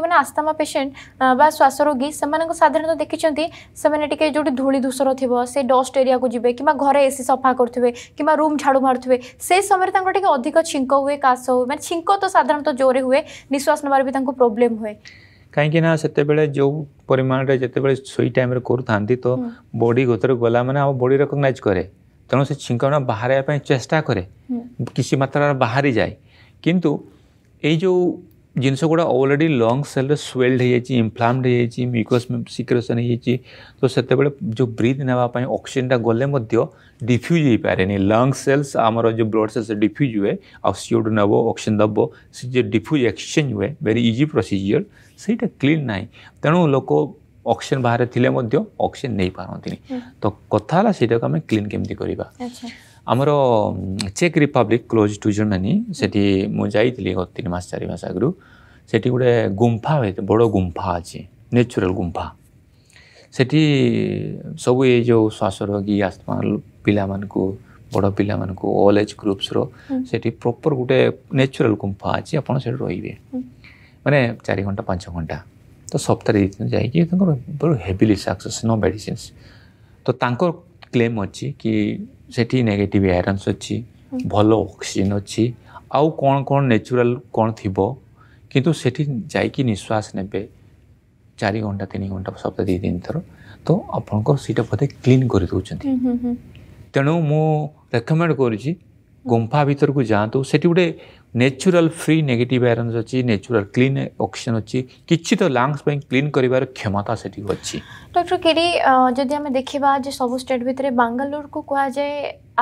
ଯେଉଁମାନେ ଆସ୍ଥାମା ପେସେଣ୍ଟ ବା ଶ୍ୱାସରୋଗୀ ସେମାନଙ୍କୁ ସାଧାରଣତଃ ଦେଖିଛନ୍ତି ସେମାନେ ଟିକେ ଯେଉଁଠି ଧୂଳି ଧୂସର ଥିବ ସେ ଡଷ୍ଟ ଏରିଆକୁ ଯିବେ କିମ୍ବା ଘରେ ଏସି ସଫା କରୁଥିବେ କିମ୍ବା ରୁମ୍ ଝାଡ଼ୁ ମାରୁଥିବେ ସେଇ ସମୟରେ ତାଙ୍କର ଟିକେ ଅଧିକ ଛିଙ୍କ ହୁଏ କାଶ ହୁଏ ମାନେ ଛିଙ୍କ ତ ସାଧାରଣତଃ ଜୋରରେ ହୁଏ ନିଶ୍ୱାସ ନେବାର ବି ତାଙ୍କୁ ପ୍ରୋବ୍ଲେମ୍ ହୁଏ କାହିଁକି ନା ସେତେବେଳେ ଯେଉଁ ପରିମାଣରେ ଯେତେବେଳେ ଶୋଇ ଟାଇମ୍ରେ କରୁଥାନ୍ତି ତ ବଡ଼ି ଭିତରେ ଗଲା ମାନେ ଆମ ବଡ଼ି ରେକଗ୍ନାଇଜ୍ କରେ ତେଣୁ ସେ ଛିଙ୍କଣ ବାହାରିବା ପାଇଁ ଚେଷ୍ଟା କରେ କିଛି ମାତ୍ରାରେ ବାହାରିଯାଏ କିନ୍ତୁ ଏଇ ଯେଉଁ ଜିନିଷ ଗୁଡ଼ା ଅଲରେଡ଼ି ଲଙ୍ଗ ସେଲ୍ରେ ସ୍ୱେଲ୍ଡ ହେଇଯାଇଛି ଇନଫ୍ଲାମ୍ଡ ହେଇଯାଇଛି ମ୍ୟୁକସ୍ ସିକ୍ରେସନ୍ ହେଇଯାଇଛି ତ ସେତେବେଳେ ଯେଉଁ ବ୍ରିଥ୍ ନେବା ପାଇଁ ଅକ୍ସିଜେନ୍ଟା ଗଲେ ମଧ୍ୟ ଡିଫ୍ୟୁଜ୍ ହେଇପାରେନି ଲଙ୍ଗ ସେଲ୍ସ ଆମର ଯେଉଁ ବ୍ଲଡ଼ ସେଲ୍ସ ଡିଫ୍ୟୁଜ୍ ହୁଏ ଆଉ ସିଓଡ଼ୁ ନେବ ଅକ୍ସିଜେନ୍ ଦେବ ସେ ଯେ ଡିଫ୍ୟୁଜ୍ ଏକ୍ସଚେଞ୍ଜ ହୁଏ ଭେରି ଇଜି ପ୍ରୋସିଜିଓର ସେଇଟା କ୍ଲିନ୍ ନାହିଁ ତେଣୁ ଲୋକ ଅକ୍ସିଜେନ୍ ବାହାରେ ଥିଲେ ମଧ୍ୟ ଅକ୍ସିଜେନ୍ ନେଇପାରନ୍ତିନି ତ କଥା ହେଲା ସେଇଟାକୁ ଆମେ କ୍ଲିନ୍ କେମିତି କରିବା ଆଚ୍ଛା ଆମର ଚେକ୍ ରିପବ୍ଲିକ୍ କ୍ଲୋଜ୍ ଟୁ ଜର୍ମାନୀ ସେଠି ମୁଁ ଯାଇଥିଲି ଗତ ତିନି ମାସ ଚାରି ମାସ ଆଗରୁ ସେଠି ଗୋଟେ ଗୁମ୍ଫା ବଡ଼ ଗୁମ୍ଫା ଅଛି ନେଚୁରାଲ୍ ଗୁମ୍ଫା ସେଠି ସବୁ ଏଇ ଯେଉଁ ଶ୍ୱାସରୋଗୀ ଆସ୍ମା ପିଲାମାନଙ୍କୁ ବଡ଼ ପିଲାମାନଙ୍କୁ ଅଲ୍ ଏଜ୍ ଗ୍ରୁପ୍ସର ସେଠି ପ୍ରପର୍ ଗୋଟେ ନେଚୁରାଲ୍ ଗୁମ୍ଫା ଅଛି ଆପଣ ସେଠି ରହିବେ ମାନେ ଚାରି ଘଣ୍ଟା ପାଞ୍ଚ ଘଣ୍ଟା ତ ସପ୍ତାହରେ ଯାଇକି ତାଙ୍କର ହେଭିଲି ସାକ୍ସେସ୍ ନୋ ମେଡ଼ିସିନ୍ସ ତ ତାଙ୍କର କ୍ଲେମ୍ ଅଛି କି ସେଠି ନେଗେଟିଭ୍ ଆଇରନ୍ସ ଅଛି ଭଲ ଅକ୍ସିଜେନ୍ ଅଛି ଆଉ କ'ଣ କ'ଣ ନ୍ୟାଚୁରାଲ୍ କ'ଣ ଥିବ କିନ୍ତୁ ସେଠି ଯାଇକି ନିଶ୍ୱାସ ନେବେ ଚାରି ଘଣ୍ଟା ତିନି ଘଣ୍ଟା ସପ୍ତାହ ଦୁଇ ତିନି ଥର ତ ଆପଣଙ୍କର ସେଇଟା ବୋଧେ କ୍ଲିନ୍ କରିଦେଉଛନ୍ତି ତେଣୁ ମୁଁ ରେକମେଣ୍ଡ କରୁଛି ଗୁମ୍ଫା ଭିତରକୁ ଯାଆନ୍ତୁ ସେଠି ଗୋଟେ ନ୍ୟାଚୁରାଲ ଫ୍ରି ନେଗେଟିଭ୍ ଆଇରନ୍ସ ଅଛି ନ୍ୟାଚୁରାଲ କ୍ଲିନ୍ ଅକ୍ସିଜେନ୍ ଅଛି କିଛି ତ ଲଙ୍ଗସ୍ ପାଇଁ କ୍ଲିନ୍ କରିବାର କ୍ଷମତା ସେଠି ଅଛି ଡକ୍ଟର କେରି ଯଦି ଆମେ ଦେଖିବା ଯେ ସବୁ ଷ୍ଟେଟ୍ ଭିତରେ ବାଙ୍ଗାଲୋରକୁ କୁହାଯାଏ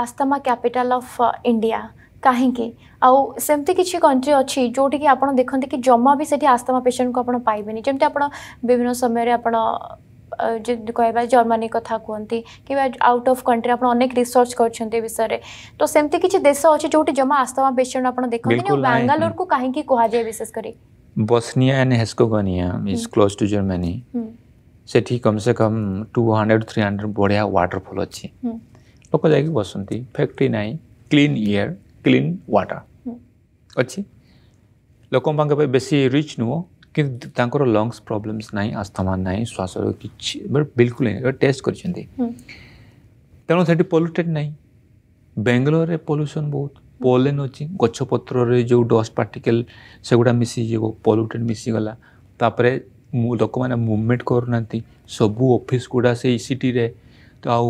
ଆସ୍ତାମା କ୍ୟାପିଟାଲ ଅଫ୍ ଇଣ୍ଡିଆ କାହିଁକି ଆଉ ସେମିତି କିଛି କଣ୍ଟ୍ରି ଅଛି ଯେଉଁଠିକି ଆପଣ ଦେଖନ୍ତି କି ଜମା ବି ସେଠି ଆସ୍ତମା ପେସେଣ୍ଟକୁ ଆପଣ ପାଇବେନି ଯେମିତି ଆପଣ ବିଭିନ୍ନ ସମୟରେ ଆପଣ कहवा जर्मानी कथा कहते कि आउट अफ कंट्री आप अनेक रिसर्च कर विषय तो सेमती किसी देश अच्छे जो जमा आस्तमा पेसेंट आप देखते बांगालोर को कहीं कह जाए विशेषकर Bosnia and Herzegovina is close to Germany से कम से कम टू हंड्रेड थ्री हंड्रेड बढ़िया वाटरफल अच्छे लोक जा बसंती फैक्ट्री ना क्लीन इयर क्लीन वाटर अच्छी लोक बेस रिच नुह कि ତାଙ୍କର ଲଙ୍ଗସ୍ ପ୍ରୋବ୍ଲେମ୍ସ ନାହିଁ ଆସ୍ଥମା ନାହିଁ ଶ୍ୱାସର କିଛି ବିଲକୁଲ ନାହିଁ ଟେଷ୍ଟ କରିଛନ୍ତି ତେଣୁ ସେଠି ପଲ୍ୟୁଟେଡ଼ ନାହିଁ ବେଙ୍ଗଲୋରରେ ପଲ୍ୟୁସନ୍ ବହୁତ ପୋଲେନ୍ ଅଛି ଗଛପତ୍ରରେ ଯେଉଁ ଡଷ୍ଟ ପାର୍ଟିକେଲ୍ ସେଗୁଡ଼ା ମିଶିଯିବ ପଲ୍ୟୁଟେଡ଼ ମିଶିଗଲା ତାପରେ ଲୋକମାନେ ମୁଭମେଣ୍ଟ କରୁନାହାନ୍ତି ସବୁ ଅଫିସ୍ ଗୁଡ଼ା ସେଇ ସିଟିରେ ତ ଆଉ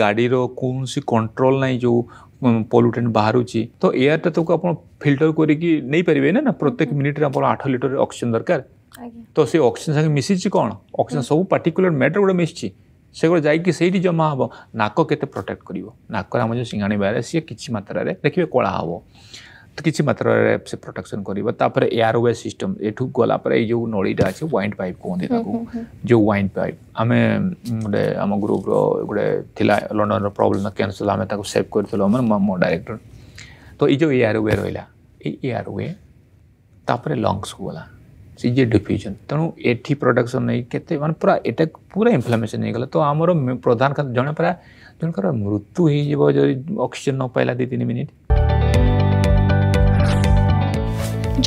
ଗାଡ଼ିର କୌଣସି କଣ୍ଟ୍ରୋଲ ନାହିଁ ଯେଉଁ ପଲ୍ୟୁଟେଣ୍ଟ ବାହାରୁଛି ତ ଏୟାରଟା ତାକୁ ଆପଣ ଫିଲ୍ଟର କରିକି ନେଇପାରିବେ ନା ନା ପ୍ରତ୍ୟେକ ମିନିଟ୍ରେ ଆପଣ ଆଠ ଲିଟର ଅକ୍ସିଜେନ୍ ଦରକାର ତ ସେ ଅକ୍ସିଜେନ୍ ସାଙ୍ଗେ ମିଶିଛି କ'ଣ ଅକ୍ସିଜେନ୍ ସବୁ ପାର୍ଟିକୁଲାର ମ୍ୟାଟର ଗୋଟେ ମିଶିଛି ସେଗୁଡ଼ା ଯାଇକି ସେଇଠି ଜମା ହେବ ନାକ କେତେ ପ୍ରୋଟେକ୍ଟ କରିବ ନାକରେ ଆମ ଯେଉଁ ସିଙ୍ଗାଣି ବାହାରେ ସିଏ କିଛି ମାତ୍ରାରେ ଦେଖିବେ କଳା ହେବ तो किसी मात्रा से प्रोटेक्शन करापर एयर ओवे सिस्टम यू गला जो नलीटा अच्छे वाइंड पाइप कहते जो वाइंड पाइप आम गोटे आम ग्रुप रोटे लंडन रोब्लम कैनसल आम सेव कर मो डायरेक्टर तो ये एयर ओवे रहा एयर ओवे तापर लंगस को गला सीजे डिफ्यूजन तेणु ये प्रोडक्शन नहीं के मैं पूरा एटा पूरा इनफ्लामेसन हो तो आम प्रधान जन पूरा जनकर मृत्यु होक्सीजेन अक्सीजेन न पाला दी तीन मिनिट